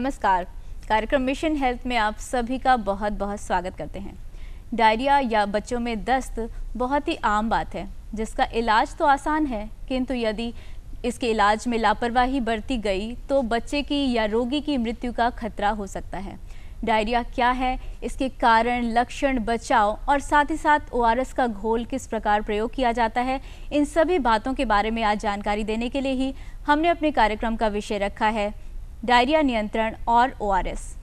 नमस्कार कार्यक्रम mission health में आप सभी का बहुत बहुत स्वागत करते हैं डायरिया या बच्चों में दस्त बहुत ही आम बात है जिसका इलाज तो आसान है किंतु यदि इसके इलाज में लापरवाही बरती गई तो बच्चे की या रोगी की मृत्यु का खतरा हो सकता है डायरिया क्या है इसके कारण लक्षण बचाव और साथ ही साथ ओ का घोल किस प्रकार प्रयोग किया जाता है इन सभी बातों के बारे में आज जानकारी देने के लिए ही हमने अपने कार्यक्रम का विषय रखा है डायरिया नियंत्रण और ओआरएस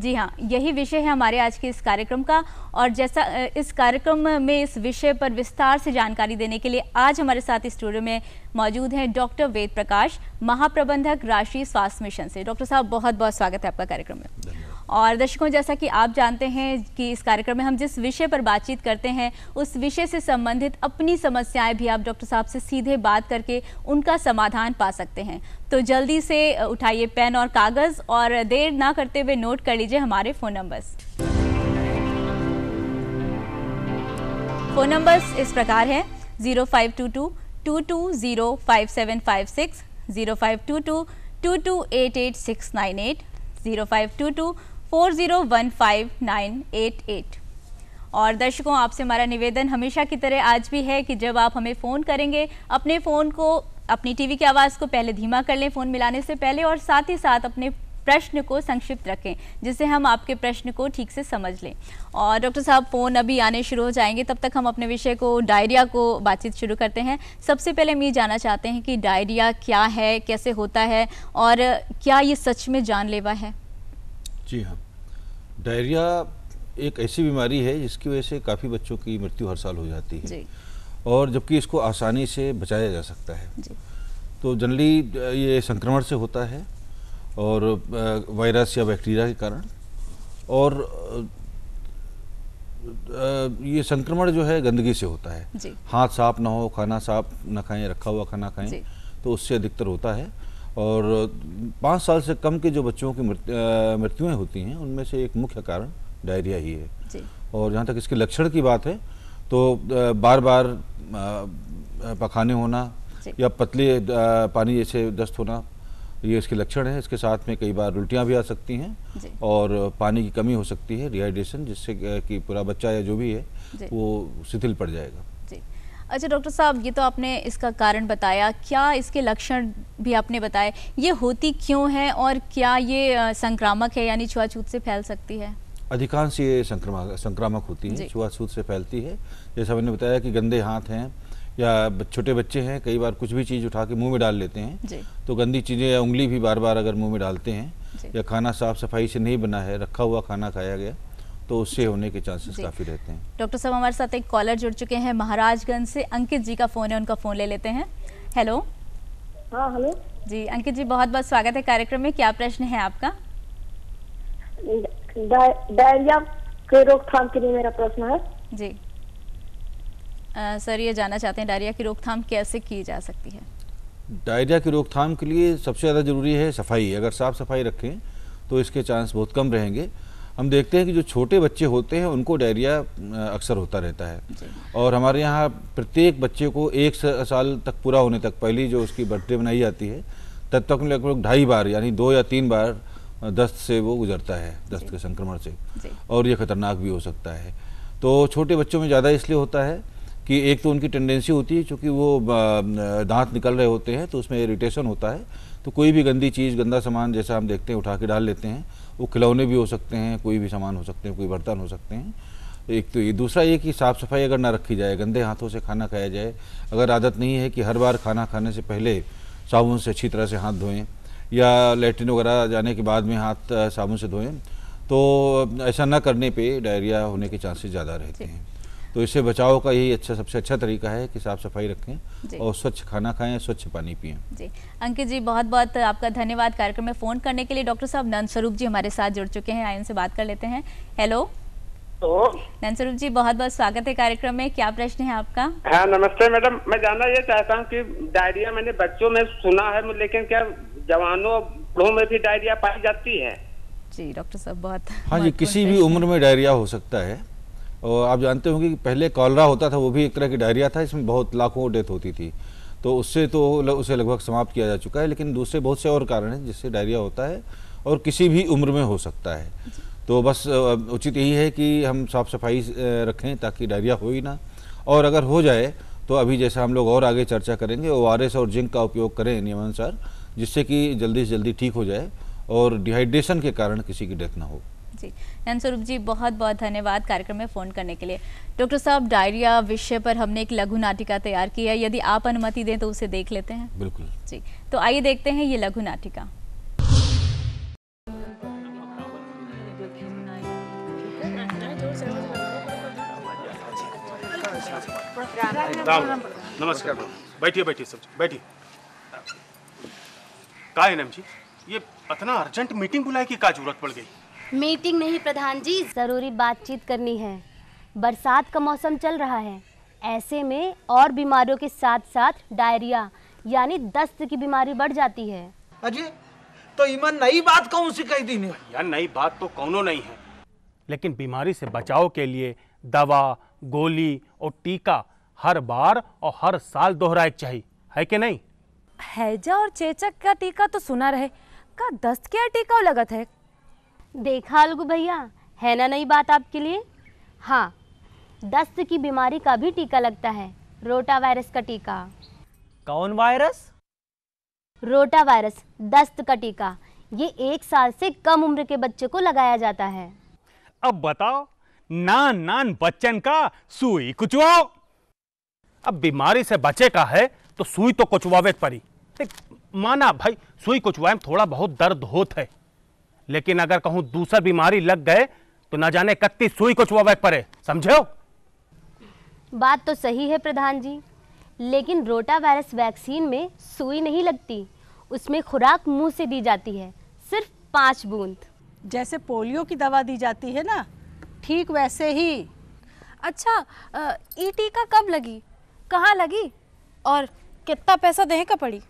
जी हाँ यही विषय है हमारे आज के इस कार्यक्रम का और जैसा इस कार्यक्रम में इस विषय पर विस्तार से जानकारी देने के लिए आज हमारे साथ स्टूडियो में मौजूद हैं डॉक्टर वेद प्रकाश महाप्रबंधक राष्ट्रीय स्वास्थ्य मिशन से डॉक्टर साहब बहुत बहुत स्वागत है आपका कार्यक्रम में और दर्शकों जैसा कि आप जानते हैं कि इस कार्यक्रम में हम जिस विषय पर बातचीत करते हैं उस विषय से संबंधित अपनी समस्याएं भी आप डॉक्टर साहब से सीधे बात करके उनका समाधान पा सकते हैं तो जल्दी से उठाइए पेन और कागज़ और देर ना करते हुए नोट कर लीजिए हमारे फ़ोन नंबर्स फ़ोन नंबर्स इस प्रकार हैं zero five two two two two zero five seven five six zero five two two two two eight eight six nine eight zero five two two four zero one five nine eight eight और दर्शकों आपसे हमारा निवेदन हमेशा की तरह आज भी है कि जब आप हमें फ़ोन करेंगे अपने फ़ोन को अपनी टीवी की आवाज़ को पहले धीमा कर लें फ़ोन मिलाने से पहले और साथ ही साथ अपने प्रश्न को संक्षिप्त रखें जिससे हम आपके प्रश्न को ठीक से समझ लें और डॉक्टर साहब फ़ोन अभी आने शुरू हो जाएंगे तब तक हम अपने विषय को डायरिया को बातचीत शुरू करते हैं सबसे पहले हम ये जानना चाहते हैं कि डायरिया क्या है कैसे होता है और क्या ये सच में जानलेवा है जी हाँ डायरिया एक ऐसी बीमारी है जिसकी वजह से काफ़ी बच्चों की मृत्यु हर साल हो जाती है और जबकि इसको आसानी से बचाया जा सकता है तो जनरली ये संक्रमण से होता है और वायरस या बैक्टीरिया के कारण और ये संक्रमण जो है गंदगी से होता है हाथ साफ ना हो खाना साफ ना खाएं रखा हुआ खाना खाएं तो उससे अधिकतर होता है और पाँच साल से कम के जो बच्चों की मृत्युएं होती हैं उनमें से एक मुख्य कारण डायरिया ही है और जहाँ तक इसके लक्षण की बात है तो बार बार पखाने होना या पतले पानी जैसे दस्त होना ये इसके लक्षण है इसके साथ में कई बार उल्टियाँ भी आ सकती हैं और पानी की कमी हो सकती है डिहाइड्रेशन जिससे कि पूरा बच्चा या जो भी है वो शिथिल पड़ जाएगा अच्छा डॉक्टर साहब ये तो आपने इसका कारण बताया क्या इसके लक्षण भी आपने बताए ये होती क्यों है और क्या ये संक्रामक है यानी छुआछूत से फैल सकती है अधिकांश ये संक्रामक संक्रामक होती है छुआछूत से फैलती है जैसा मैंने बताया कि गंदे हाथ हैं या छोटे बच्चे हैं कई बार कुछ भी चीज़ उठा के मुंह में डाल लेते हैं तो गंदी चीज़ें या उंगली भी बार बार अगर मुंह में डालते हैं या खाना साफ सफाई से नहीं बना है रखा हुआ खाना खाया गया तो उससे होने के चांसेस काफ़ी रहते हैं डॉक्टर साहब हमारे साथ एक कॉलर जुड़ चुके हैं महाराजगंज से अंकित जी का फ़ोन है उनका फ़ोन ले लेते हैं हेलो हेलो हाँ, जी अंकित जी बहुत बहुत स्वागत है कार्यक्रम में क्या प्रश्न है आपका डायरिया के रोकथाम के लिए मेरा प्रश्न है जी आ, सर ये जानना चाहते हैं डायरिया की रोकथाम कैसे की जा सकती है डायरिया की रोकथाम के लिए सबसे ज़्यादा ज़रूरी है सफाई अगर साफ़ सफाई रखें तो इसके चांस बहुत कम रहेंगे हम देखते हैं कि जो छोटे बच्चे होते हैं उनको डायरिया अक्सर होता रहता है और हमारे यहाँ प्रत्येक बच्चे को एक साल तक पूरा होने तक पहली जो उसकी बर्थडे मनाई जाती है तब तक लगभग ढाई बार यानी दो या तीन बार दस्त से वो गुजरता है दस्त के संक्रमण से और ये ख़तरनाक भी हो सकता है तो छोटे बच्चों में ज़्यादा इसलिए होता है कि एक तो उनकी टेंडेंसी होती है चूँकि वो दांत निकल रहे होते हैं तो उसमें इरिटेशन होता है तो कोई भी गंदी चीज़ गंदा सामान जैसा हम देखते हैं उठा के डाल लेते हैं वो खिलौने भी हो सकते हैं कोई भी सामान हो सकते हैं कोई बर्तन हो सकते हैं एक तो ये दूसरा ये कि साफ़ सफाई अगर ना रखी जाए गंदे हाथों से खाना खाया जाए अगर आदत नहीं है कि हर बार खाना खाने से पहले साबुन से अच्छी तरह से हाथ धोएं या लेटरिन वगैरह जाने के बाद में हाथ साबुन से धोएं तो ऐसा ना करने पे डायरिया होने के चांसेस ज़्यादा रहते हैं तो इससे बचाव का यही अच्छा सबसे अच्छा तरीका है कि साफ सफाई रखें और स्वच्छ खाना खाएं स्वच्छ पानी पिए जी अंकित जी बहुत बहुत आपका धन्यवाद कार्यक्रम में फ़ोन करने के लिए डॉक्टर साहब नंद स्वरूप जी हमारे साथ जुड़ चुके हैं आयन उनसे बात कर लेते हैं हेलो तो? नंद स्वरूप जी बहुत बहुत स्वागत है कार्यक्रम में क्या प्रश्न है आपका हाँ नमस्ते मैडम मैं जानना ये चाहता हूँ की डायरिया मैंने बच्चों में सुना है लेकिन क्या जवानों में भी डायरिया पाई जाती है जी डॉक्टर साहब बहुत हाँ जी किसी भी उम्र में डायरिया हो सकता है और आप जानते होंगे कि पहले कॉलरा होता था वो भी एक तरह की डायरिया था इसमें बहुत लाखों डेथ होती थी तो उससे तो उसे लगभग समाप्त किया जा चुका है लेकिन दूसरे बहुत से और कारण हैं जिससे डायरिया होता है और किसी भी उम्र में हो सकता है तो बस उचित यही है कि हम साफ़ सफाई रखें ताकि डायरिया हो ही ना और अगर हो जाए तो अभी जैसा हम लोग और आगे चर्चा करेंगे ओ और जिंक का उपयोग करें नियमानुसार जिससे कि जल्दी से जल्दी ठीक हो जाए और डिहाइड्रेशन के कारण किसी की डेथ ना हो जी नैन स्वरूप जी बहुत बहुत धन्यवाद कार्यक्रम में फ़ोन करने के लिए डॉक्टर साहब डायरिया विषय पर हमने एक लघु नाटिका तैयार की है यदि आप अनुमति दें तो उसे देख लेते हैं बिल्कुल जी तो आइए देखते हैं ये लघु नाटिका नमस्कार बैठिए बैठिए सब बैठिए का है नम जी ये इतना अर्जेंट मीटिंग बुलाए की का जरूरत पड़ गई मीटिंग नहीं प्रधान जी ज़रूरी बातचीत करनी है बरसात का मौसम चल रहा है ऐसे में और बीमारियों के साथ साथ डायरिया यानी दस्त की बीमारी बढ़ जाती है अजय तो इमान नई बात कौन सी कही दी यार नई बात तो कौनो नहीं है लेकिन बीमारी से बचाव के लिए दवा गोली और टीका हर बार और हर साल दोहराए चाहिए है कि नहीं हैजा और चेचक का टीका तो सुना रहे का दस्त क्या टीका लगत है देखा अलगू भैया है ना नई बात आपके लिए हाँ दस्त की बीमारी का भी टीका लगता है रोटा वायरस का टीका कौन वायरस रोटा वायरस दस्त का टीका ये एक साल से कम उम्र के बच्चे को लगाया जाता है अब बताओ नान नान बच्चन का सुई कुचवाओ अब बीमारी से बचे का है तो सुई तो कुचवावे परी माना भाई सुई कुचवाए थोड़ा बहुत दर्द होता है लेकिन अगर कहूं दूसर बीमारी लग गए तो ना जाने कत्ती सुई को चुआवैक पड़े समझे हो बात तो सही है प्रधान जी लेकिन रोटा वायरस वैक्सीन में सुई नहीं लगती उसमें खुराक मुंह से दी जाती है सिर्फ पांच बूंद जैसे पोलियो की दवा दी जाती है ना ठीक वैसे ही अच्छा ई टीका कब लगी कहाँ लगी और कितना पैसा देने का पड़ी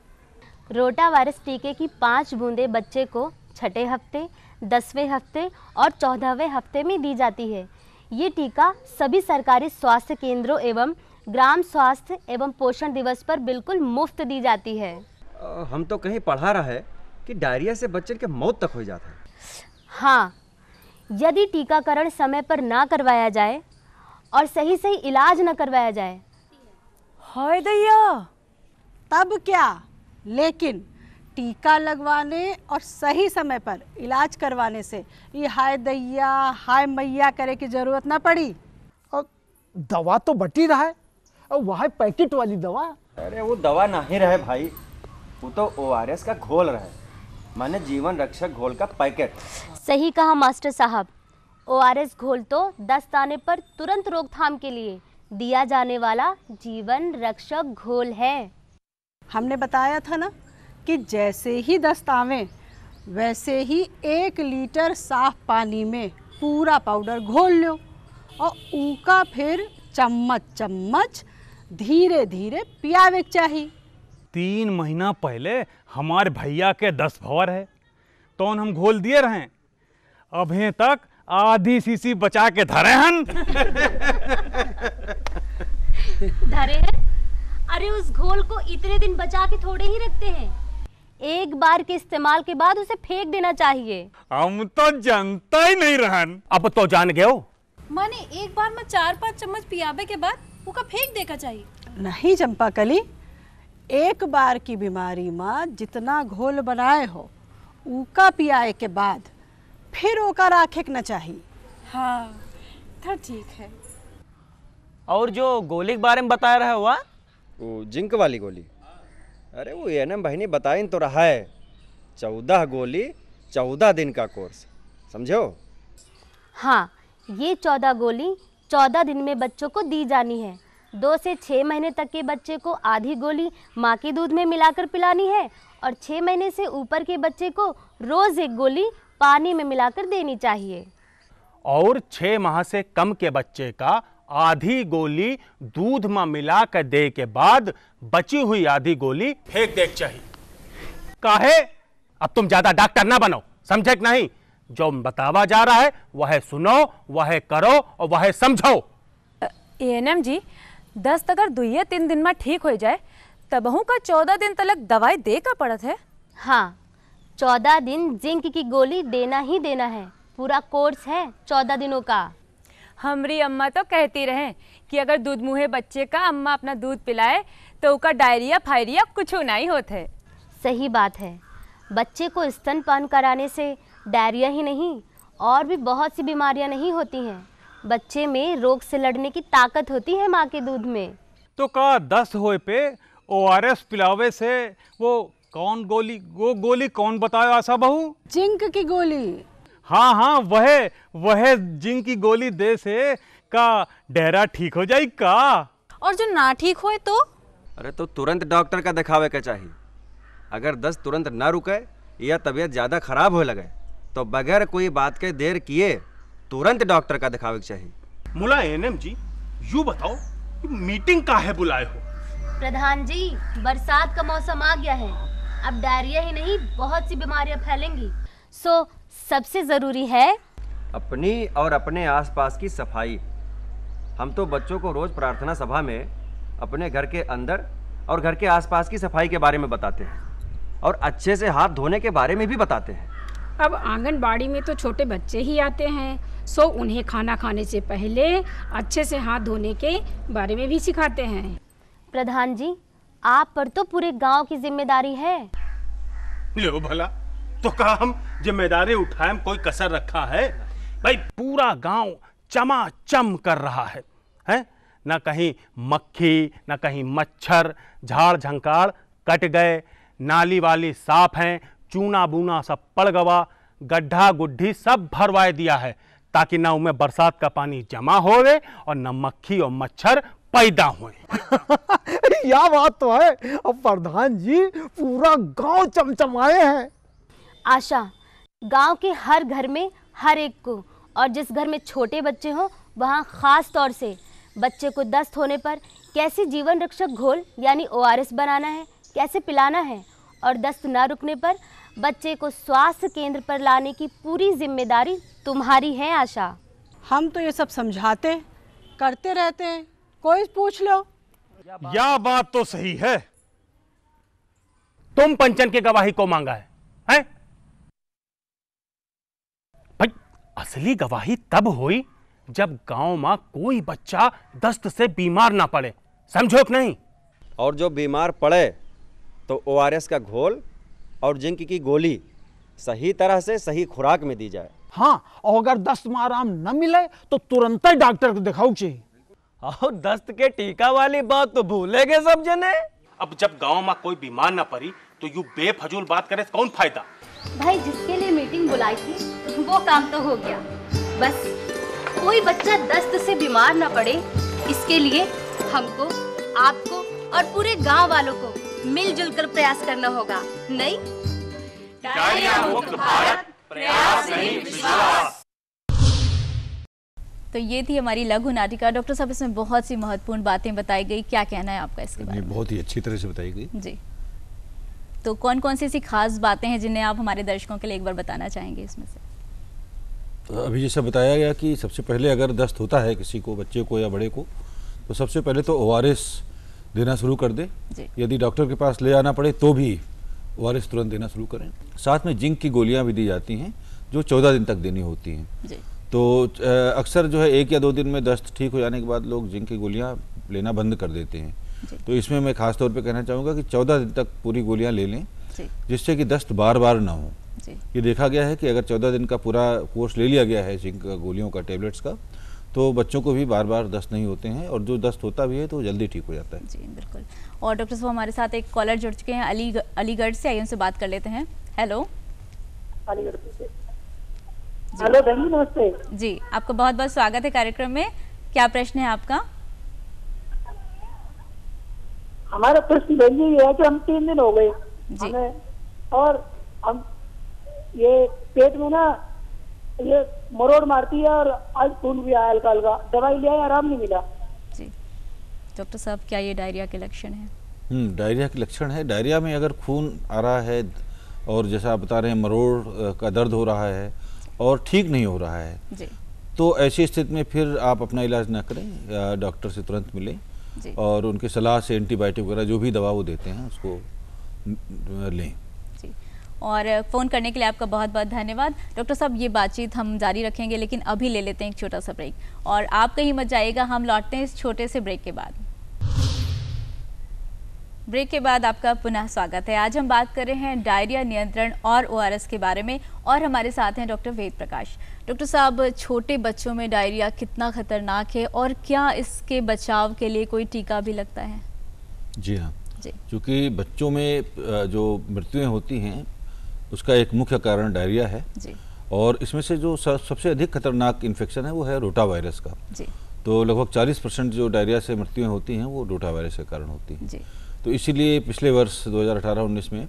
रोटा वायरस टीके की पांच बूंदें बच्चे को छठे हफ्ते दसवें हफ्ते और चौदहवें हफ्ते में दी जाती है ये टीका सभी सरकारी स्वास्थ्य केंद्रों एवं ग्राम स्वास्थ्य एवं पोषण दिवस पर बिल्कुल मुफ्त दी जाती है हम तो कहीं पढ़ा रहा है कि डायरिया से बच्चे के मौत तक हो जाता है हाँ यदि टीकाकरण समय पर ना करवाया जाए और सही सही इलाज न करवाया जाए हाय दैया तब क्या लेकिन टीका लगवाने और सही समय पर इलाज करवाने से ये हाय दैया हाय मैया करे की ज़रूरत ना पड़ी और दवा तो बटी रहा है और वह पैकेट वाली दवा अरे वो दवा नहीं रहे भाई वो तो ओ का घोल रहे माने जीवन रक्षक घोल का पैकेट सही कहा मास्टर साहब ओ घोल तो दस आने पर तुरंत रोकथाम के लिए दिया जाने वाला जीवन रक्षक घोल है हमने बताया था ना कि जैसे ही दस्तावें वैसे ही एक लीटर साफ पानी में पूरा पाउडर घोल लो और ऊका फिर चम्मच चम्मच धीरे धीरे पियावे चाहिए तीन महीना पहले हमारे भैया के दस भवर है तो हम घोल दिए रहे अभी तक आधी सीसी बचा के धरे हन धरे हैं अरे उस घोल को इतने दिन बचा के थोड़े ही रखते हैं एक बार के इस्तेमाल के बाद उसे फेंक देना चाहिए हम तो जानता ही नहीं रहन अब तो जान गए माने एक बार में चार पाँच चम्मच पियाबे के बाद उका फेंक देखा चाहिए नहीं चंपा कली एक बार की बीमारी में जितना घोल बनाए हो ऊका पियाए के बाद फिर ओका आखे न चाहिए हाँ तो ठीक है और जो गोली के बारे में बताया रहा हुआ वो जिंक वाली गोली अरे वो ए एन भाई ने बताइन तो रहा है चौदह गोली चौदह दिन का कोर्स समझो हाँ ये चौदह गोली चौदह दिन में बच्चों को दी जानी है दो से छः महीने तक के बच्चे को आधी गोली माँ के दूध में मिलाकर पिलानी है और छः महीने से ऊपर के बच्चे को रोज़ एक गोली पानी में मिलाकर देनी चाहिए और छः माह से कम के बच्चे का आधी गोली दूध में मिला के दे के बाद बची हुई आधी गोली फेंक दे चाहिए काहे अब तुम ज्यादा डॉक्टर ना बनो समझे नहीं जो बतावा जा रहा है वह सुनो वह करो और वह समझो एएनएम जी दस्त अगर दुइये तीन दिन में ठीक हो जाए तबहू का चौदह दिन तलक दवाई दे का पड़त है हाँ चौदह दिन जिंक की गोली देना ही देना है पूरा कोर्स है चौदह दिनों का हमारी अम्मा तो कहती रहें कि अगर दूध मुहे बच्चे का अम्मा अपना दूध पिलाए तो उसका डायरिया फायरिया कुछ नहीं होते सही बात है बच्चे को स्तनपान कराने से डायरिया ही नहीं और भी बहुत सी बीमारियां नहीं होती हैं बच्चे में रोग से लड़ने की ताकत होती है माँ के दूध में तो का दस हो पे ओ आर एस पिलावे से वो कौन गोली वो गोली कौन बताया आशा बहू जिंक की गोली हाँ हाँ वह वह जिंक की गोली दे से का डेरा ठीक हो जाए का और जो ना ठीक हो तो अरे तो तुरंत डॉक्टर का दिखावे के चाहिए अगर दस तुरंत ना रुके या तबीयत ज़्यादा खराब हो लगे तो बगैर कोई बात के देर किए तुरंत डॉक्टर का दिखावे के चाहिए मुला एनएम जी यू बताओ मीटिंग का है बुलाए हो प्रधान जी बरसात का मौसम आ गया है अब डायरिया ही नहीं बहुत सी बीमारियां फैलेंगी सो सबसे ज़रूरी है अपनी और अपने आसपास की सफाई हम तो बच्चों को रोज़ प्रार्थना सभा में अपने घर के अंदर और घर के आसपास की सफाई के बारे में बताते हैं और अच्छे से हाथ धोने के बारे में भी बताते हैं अब आंगनबाड़ी में तो छोटे बच्चे ही आते हैं सो उन्हें खाना खाने से पहले अच्छे से हाथ धोने के बारे में भी सिखाते हैं प्रधान जी आप पर तो पूरे गांव की जिम्मेदारी है लो भला तो कहा हम जिम्मेदारी उठाए कोई कसर रखा है भाई पूरा गांव चमाचम कर रहा है हैं ना कहीं मक्खी ना कहीं मच्छर झाड़ झंकार कट गए नाली वाली साफ हैं चूना बूना सब पड़ गवा गड्ढा गुड्ढी सब भरवाए दिया है ताकि ना उनमें बरसात का पानी जमा हो गए और न मक्खी और मच्छर पैदा हुए यह बात तो है अब प्रधान जी पूरा गांव चमचमाए हैं आशा गांव के हर घर में हर एक को और जिस घर में छोटे बच्चे हों वहाँ ख़ास तौर से बच्चे को दस्त होने पर कैसे जीवन रक्षक घोल यानी ओ बनाना है कैसे पिलाना है और दस्त न रुकने पर बच्चे को स्वास्थ्य केंद्र पर लाने की पूरी जिम्मेदारी तुम्हारी है आशा हम तो ये सब समझाते करते रहते हैं कोई पूछ लो या बात तो सही है तुम पंचन की गवाही को मांगा है, है? असली गवाही तब हुई जब गांव में कोई बच्चा दस्त से बीमार ना पड़े समझो कि नहीं और जो बीमार पड़े तो ओ का घोल और जिंक की गोली सही तरह से सही खुराक में दी जाए हाँ और अगर दस्त में आराम न मिले तो तुरंत ही डॉक्टर को दिखाओ चाहिए और दस्त के टीका वाली बात तो भूले गए सब जने अब जब गांव में कोई बीमार ना पड़ी तो यू बेफजूल बात करे कौन फायदा भाई जिसके लिए मीटिंग बुलाई थी वो काम तो हो गया बस कोई बच्चा दस्त से बीमार ना पड़े इसके लिए हमको आपको और पूरे गांव वालों को मिलजुल कर प्रयास करना होगा नहीं तो ये थी हमारी लघु नाटिका डॉक्टर साहब इसमें बहुत सी महत्वपूर्ण बातें बताई गई क्या कहना है आपका इसके बारे में बहुत ही अच्छी तरह से बताई गई जी तो कौन कौन सी ऐसी खास बातें हैं जिन्हें आप हमारे दर्शकों के लिए एक बार बताना चाहेंगे इसमें से अभी जैसा बताया गया कि सबसे पहले अगर दस्त होता है किसी को बच्चे को या बड़े को तो सबसे पहले तो ओ देना शुरू कर दे यदि डॉक्टर के पास ले आना पड़े तो भी ओ तुरंत देना शुरू करें साथ में जिंक की गोलियां भी दी जाती हैं जो चौदह दिन तक देनी होती हैं तो अक्सर जो है एक या दो दिन में दस्त ठीक हो जाने के बाद लोग जिंक की गोलियाँ लेना बंद कर देते हैं तो इसमें मैं खासतौर पर कहना चाहूँगा कि चौदह दिन तक पूरी गोलियाँ ले लें जिससे कि दस्त बार बार ना हो ये देखा गया है कि अगर चौदह दिन का पूरा कोर्स ले लिया गया है जिंक गोलियों का टेबलेट्स का तो बच्चों को भी बार बार दस्त नहीं होते हैं और जो दस्त होता भी है तो जल्दी ठीक हो जाता है जी बिल्कुल और डॉक्टर साहब हमारे साथ एक कॉलर जुड़ चुके हैं अली अलीगढ़ से आइए उनसे बात कर लेते हैं हेलो हेलो बहन नमस्ते जी आपका बहुत बहुत स्वागत है कार्यक्रम में क्या प्रश्न है आपका हमारा प्रश्न यही है कि हम तीन दिन हो गए जी और हम ये पेट में ना ये मरोड़ मारती है और आज खून भी आया हल्का हल्का दवाई लिया आराम नहीं मिला जी डॉक्टर साहब क्या ये डायरिया के लक्षण है हम्म, डायरिया के लक्षण है डायरिया में अगर खून आ रहा है और जैसा आप बता रहे हैं मरोड़ का दर्द हो रहा है और ठीक नहीं हो रहा है जी। तो ऐसी स्थिति में फिर आप अपना इलाज ना करें डॉक्टर से तुरंत मिलें और उनकी सलाह से एंटीबायोटिक वगैरह जो भी दवा वो देते हैं उसको लें और फ़ोन करने के लिए आपका बहुत बहुत धन्यवाद डॉक्टर साहब ये बातचीत हम जारी रखेंगे लेकिन अभी ले लेते हैं एक छोटा सा ब्रेक और आप कहीं मत जाइएगा हम लौटते हैं इस छोटे से ब्रेक के बाद ब्रेक के बाद आपका पुनः स्वागत है आज हम बात कर रहे हैं डायरिया नियंत्रण और ओआरएस के बारे में और हमारे साथ हैं डॉक्टर वेद प्रकाश डॉक्टर साहब छोटे बच्चों में डायरिया कितना खतरनाक है और क्या इसके बचाव के लिए कोई टीका भी लगता है जी हाँ जी क्योंकि बच्चों में जो मृत्युएं होती हैं उसका एक मुख्य कारण डायरिया है और इसमें से जो सबसे अधिक खतरनाक इन्फेक्शन है वो है रोटा वायरस का तो लगभग 40 परसेंट जो डायरिया से मृत्युएं होती हैं वो रोटा वायरस के कारण होती हैं तो इसीलिए पिछले वर्ष 2018-19 में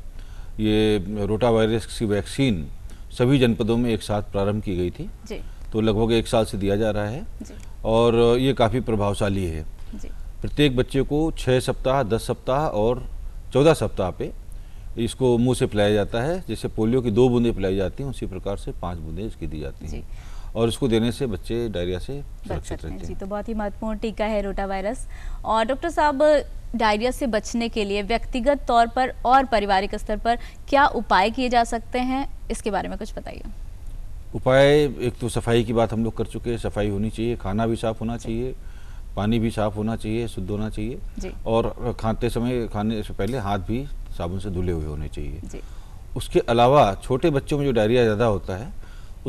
ये रोटा वायरस की वैक्सीन सभी जनपदों में एक साथ प्रारंभ की गई थी तो लगभग एक साल से दिया जा रहा है और ये काफ़ी प्रभावशाली है प्रत्येक बच्चे को छः सप्ताह दस सप्ताह और चौदह सप्ताह पे इसको मुंह से पिलाया जाता है जैसे पोलियो की दो बूंदें पिलाई जाती हैं उसी प्रकार से पांच बूंदें इसकी दी जाती हैं और इसको देने से बच्चे डायरिया से सुरक्षित रहते हैं जी तो बहुत ही महत्वपूर्ण टीका है रोटा वायरस और डॉक्टर साहब डायरिया से बचने के लिए व्यक्तिगत तौर पर और पारिवारिक स्तर पर क्या उपाय किए जा सकते हैं इसके बारे में कुछ बताइए उपाय एक तो सफाई की बात हम लोग कर चुके हैं सफाई होनी चाहिए खाना भी साफ होना चाहिए पानी भी साफ होना चाहिए शुद्ध होना चाहिए और खाते समय खाने से पहले हाथ भी साबुन से धुले हुए होने चाहिए उसके अलावा छोटे बच्चों में जो डायरिया ज़्यादा होता है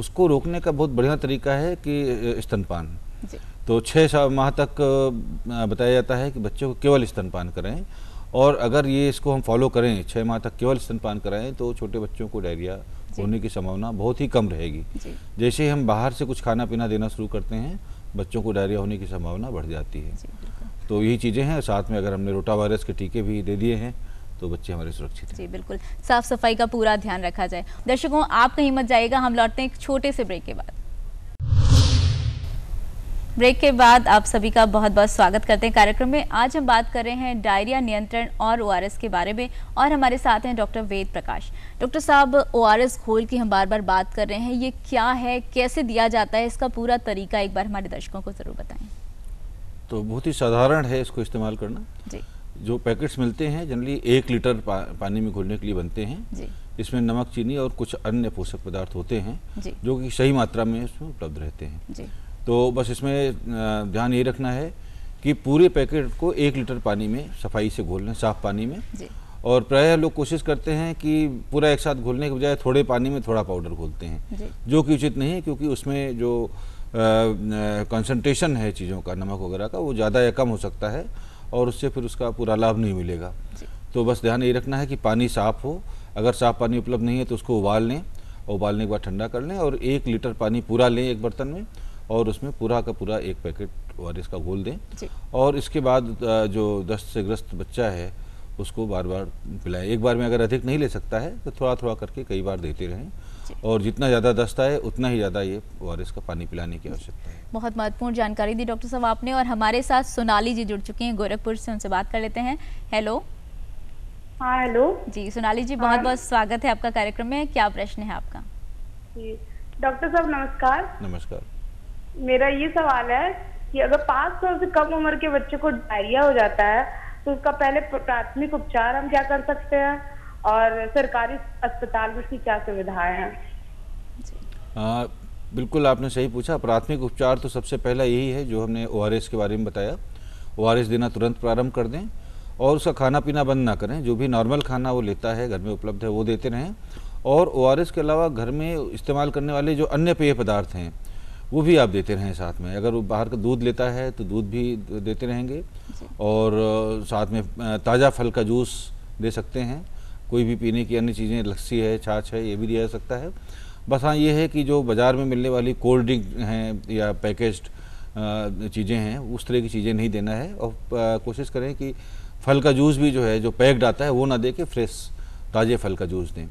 उसको रोकने का बहुत बढ़िया तरीका है कि स्तनपान तो छः माह तक बताया जाता है कि बच्चों को केवल स्तनपान करें और अगर ये इसको हम फॉलो करें छः माह तक केवल स्तनपान कराएं तो छोटे बच्चों को डायरिया होने की संभावना बहुत ही कम रहेगी जैसे हम बाहर से कुछ खाना पीना देना शुरू करते हैं बच्चों को डायरिया होने की संभावना बढ़ जाती है तो यही चीज़ें हैं साथ में अगर हमने रोटा वायरस के टीके भी दे दिए हैं तो बच्चे हमारे सुरक्षित जी बिल्कुल साफ सफाई का पूरा ध्यान रखा जाए दर्शकों आप कहीं मत जाएगा हम लौटते हैं एक छोटे से ब्रेक के बाद ब्रेक के बाद आप सभी का बहुत बहुत स्वागत करते हैं कार्यक्रम में आज हम बात कर रहे हैं डायरिया नियंत्रण और ओआरएस के बारे में और हमारे साथ हैं डॉक्टर वेद प्रकाश डॉक्टर साहब ओआरएस घोल की हम बार बार बात कर रहे हैं ये क्या है कैसे दिया जाता है इसका पूरा तरीका एक बार हमारे दर्शकों को ज़रूर बताएं तो बहुत ही साधारण है इसको इस्तेमाल करना जी जो पैकेट्स मिलते हैं जनरली एक लीटर पा, पानी में घोलने के लिए बनते हैं इसमें नमक चीनी और कुछ अन्य पोषक पदार्थ होते हैं जो कि सही मात्रा में उसमें उपलब्ध रहते हैं तो बस इसमें ध्यान ये रखना है कि पूरे पैकेट को एक लीटर पानी में सफाई से घोल लें साफ पानी में और प्रायः लोग कोशिश करते हैं कि पूरा एक साथ घोलने के बजाय थोड़े पानी में थोड़ा पाउडर घोलते हैं जो कि उचित नहीं है क्योंकि उसमें जो कंसनट्रेशन है चीज़ों का नमक वगैरह का वो ज़्यादा या कम हो सकता है और उससे फिर उसका पूरा लाभ नहीं मिलेगा तो बस ध्यान ये रखना है कि पानी साफ़ हो अगर साफ़ पानी उपलब्ध नहीं है तो उसको उबाल लें उबालने के बाद ठंडा कर लें और एक लीटर पानी पूरा लें एक बर्तन में और उसमें पूरा का पूरा एक पैकेट और इसका घोल दें और इसके बाद जो दस्त से ग्रस्त बच्चा है उसको बार बार पिलाएं एक बार में अगर अधिक नहीं ले सकता है तो थोड़ा थोड़ा करके कई बार देते रहें और जितना ज़्यादा दस्ता है उतना ही ज़्यादा ये ओ का पानी पिलाने की आवश्यकता है बहुत महत्वपूर्ण जानकारी दी डॉक्टर साहब आपने और हमारे साथ सोनाली जी जुड़ चुके हैं गोरखपुर से उनसे बात कर लेते हैं हेलो हाँ हेलो जी सोनाली जी बहुत हाँ। बहुत स्वागत है आपका कार्यक्रम में क्या प्रश्न है आपका डॉक्टर साहब नमस्कार नमस्कार मेरा ये सवाल है कि अगर पाँच साल से कम उम्र के बच्चे को डायरिया हो जाता है तो उसका पहले प्राथमिक उपचार हम क्या कर सकते हैं और सरकारी अस्पताल में उसकी क्या सुविधाएं हैं बिल्कुल आपने सही पूछा प्राथमिक उपचार तो सबसे पहला यही है जो हमने ओ के बारे में बताया ओ देना तुरंत प्रारंभ कर दें और उसका खाना पीना बंद ना करें जो भी नॉर्मल खाना वो लेता है घर में उपलब्ध है वो देते रहें और ओ के अलावा घर में इस्तेमाल करने वाले जो अन्य पेय पदार्थ हैं वो भी आप देते रहें साथ में अगर वो बाहर का दूध लेता है तो दूध भी देते रहेंगे और साथ में ताज़ा फल का जूस दे सकते हैं कोई भी पीने की अन्य चीज़ें लस्सी है छाछ है ये भी दिया जा सकता है बस हाँ ये है कि जो बाज़ार में मिलने वाली कोल्ड ड्रिंक हैं या पैकेज्ड चीज़ें हैं उस तरह की चीज़ें नहीं देना है और कोशिश करें कि फल का जूस भी जो है जो पैक्ड आता है वो ना दे के फ्रेश ताज़े फल का जूस दें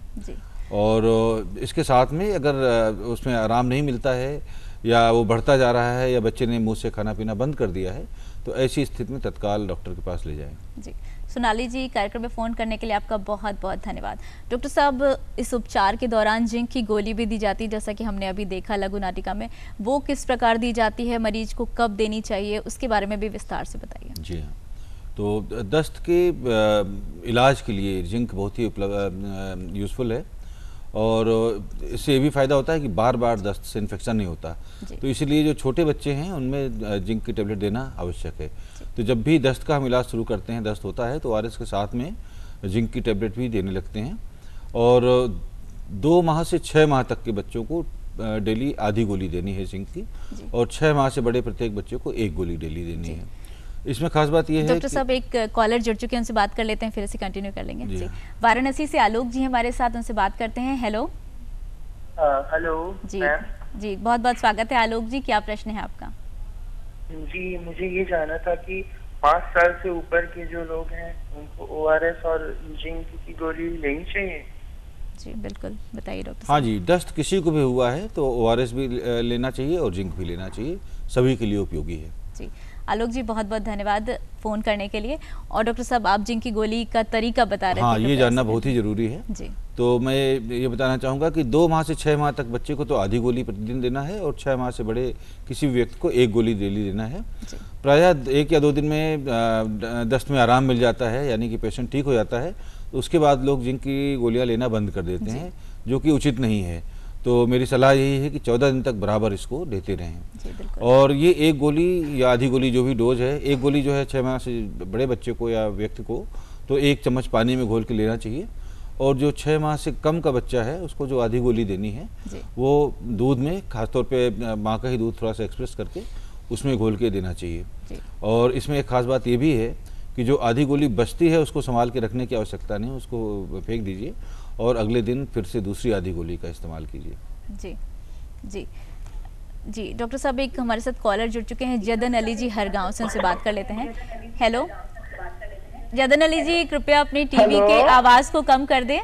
और इसके साथ में अगर उसमें आराम नहीं मिलता है या वो बढ़ता जा रहा है या बच्चे ने मुंह से खाना पीना बंद कर दिया है तो ऐसी स्थिति में तत्काल डॉक्टर के पास ले जाएं जी सोनाली जी कार्यक्रम में फ़ोन करने के लिए आपका बहुत बहुत धन्यवाद डॉक्टर साहब इस उपचार के दौरान जिंक की गोली भी दी जाती है जैसा कि हमने अभी देखा लघु नाटिका में वो किस प्रकार दी जाती है मरीज को कब देनी चाहिए उसके बारे में भी विस्तार से बताइए जी हाँ तो दस्त के इलाज के लिए जिंक बहुत ही यूज़फुल है और इससे ये भी फ़ायदा होता है कि बार बार दस्त से इन्फेक्शन नहीं होता तो इसीलिए जो छोटे बच्चे हैं उनमें जिंक की टेबलेट देना आवश्यक है तो जब भी दस्त का हम इलाज शुरू करते हैं दस्त होता है तो आर के साथ में जिंक की टेबलेट भी देने लगते हैं और दो माह से छः माह तक के बच्चों को डेली आधी गोली देनी है जिंक की और छः माह से बड़े प्रत्येक बच्चे को एक गोली डेली देनी है इसमें खास बात यह है डॉक्टर साहब एक कॉलर जुड़ चुके हैं उनसे बात कर लेते हैं फिर इसे कंटिन्यू कर लेंगे जी, वाराणसी से आलोक जी हमारे साथ उनसे बात करते हैं हेलो हेलो जी जी बहुत बहुत स्वागत है आलोक जी क्या प्रश्न है आपका जी मुझे ये जानना था कि पाँच साल से ऊपर के जो लोग हैं उनको ओ और जिंक की गोली लेनी चाहिए जी बिल्कुल बताइए डॉक्टर हाँ जी दस्त किसी को भी हुआ है तो ओ भी लेना चाहिए और जिंक भी लेना चाहिए सभी के लिए उपयोगी है जी आलोक जी बहुत बहुत धन्यवाद फोन करने के लिए और डॉक्टर साहब आप जिनकी गोली का तरीका बता रहे हाँ, ये जानना बहुत ही जरूरी है जी तो मैं ये बताना चाहूँगा कि दो माह से छः माह तक बच्चे को तो आधी गोली प्रतिदिन देना है और छः माह से बड़े किसी व्यक्ति को एक गोली डेली देना है प्रायः एक या दो दिन में दस्त में आराम मिल जाता है यानी कि पेशेंट ठीक हो जाता है उसके बाद लोग जिनकी गोलियां लेना बंद कर देते हैं जो कि उचित नहीं है तो मेरी सलाह यही है कि चौदह दिन तक बराबर इसको देते रहें और ये एक गोली या आधी गोली जो भी डोज है एक गोली जो है छः माह से बड़े बच्चे को या व्यक्ति को तो एक चम्मच पानी में घोल के लेना चाहिए और जो छः माह से कम का बच्चा है उसको जो आधी गोली देनी है वो दूध में खासतौर पर माँ का ही दूध थोड़ा सा एक्सप्रेस करके उसमें घोल के देना चाहिए और इसमें एक खास बात ये भी है कि जो आधी गोली बचती है उसको संभाल के रखने की आवश्यकता नहीं उसको फेंक दीजिए और अगले दिन फिर से दूसरी आधी गोली का इस्तेमाल कीजिए जी जी जी डॉक्टर साहब एक हमारे साथ कॉलर जुड़ चुके हैं जदन अली जी हर गाँव से उनसे बात कर लेते हैं हेलो जदन अली जी कृपया अपनी टीवी के आवाज को कम कर दें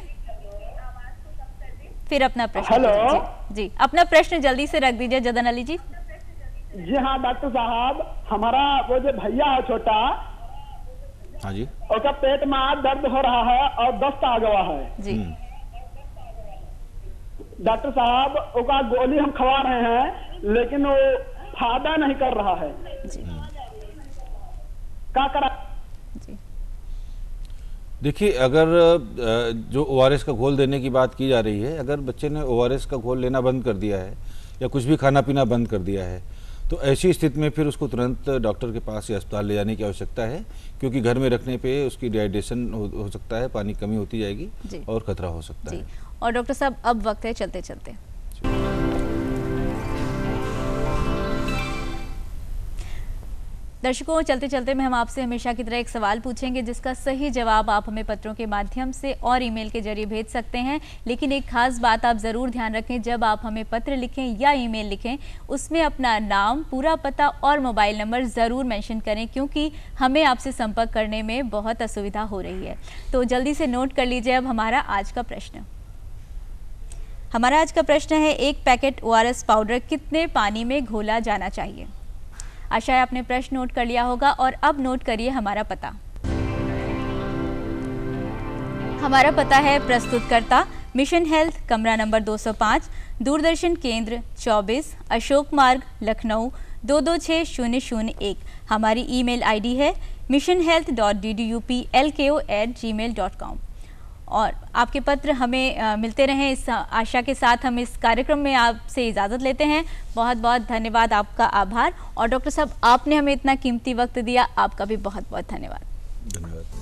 फिर अपना प्रश्न जी अपना प्रश्न जल्दी से रख दीजिए जदन अली जी जी हाँ डॉक्टर साहब हमारा वो जो भैया है छोटा हाँ जी उसका पेट में दर्द हो रहा है और दस्त आ गया है जी हम्म। डॉक्टर साहब उसका गोली हम खवा रहे हैं लेकिन वो फायदा नहीं कर रहा है क्या करा देखिए अगर जो ओ का घोल देने की बात की जा रही है अगर बच्चे ने ओ का घोल लेना बंद कर दिया है या कुछ भी खाना पीना बंद कर दिया है तो ऐसी स्थिति में फिर उसको तुरंत डॉक्टर के पास या अस्पताल ले जाने की आवश्यकता है क्योंकि घर में रखने पे उसकी डिहाइड्रेशन हो, हो सकता है पानी कमी होती जाएगी और खतरा हो सकता है और डॉक्टर साहब अब वक्त है चलते चलते दर्शकों चलते चलते में हम आपसे हमेशा की तरह एक सवाल पूछेंगे जिसका सही जवाब आप हमें पत्रों के माध्यम से और ईमेल के जरिए भेज सकते हैं लेकिन एक खास बात आप ज़रूर ध्यान रखें जब आप हमें पत्र लिखें या ईमेल लिखें उसमें अपना नाम पूरा पता और मोबाइल नंबर ज़रूर मेंशन करें क्योंकि हमें आपसे संपर्क करने में बहुत असुविधा हो रही है तो जल्दी से नोट कर लीजिए अब हमारा आज का प्रश्न हमारा आज का प्रश्न है एक पैकेट ओ पाउडर कितने पानी में घोला जाना चाहिए आशा है आपने प्रश्न नोट कर लिया होगा और अब नोट करिए हमारा पता हमारा पता है प्रस्तुतकर्ता मिशन हेल्थ कमरा नंबर 205 दूरदर्शन केंद्र 24 अशोक मार्ग लखनऊ दो दो छः शून्य शून्य एक हमारी ईमेल आईडी है mission health dot D D U P L K O at Gmail dot com और आपके पत्र हमें मिलते रहें इस आशा के साथ हम इस कार्यक्रम में आपसे इजाज़त लेते हैं बहुत बहुत धन्यवाद आपका आभार और डॉक्टर साहब आपने हमें इतना कीमती वक्त दिया आपका भी बहुत बहुत धन्यवाद धन्यवाद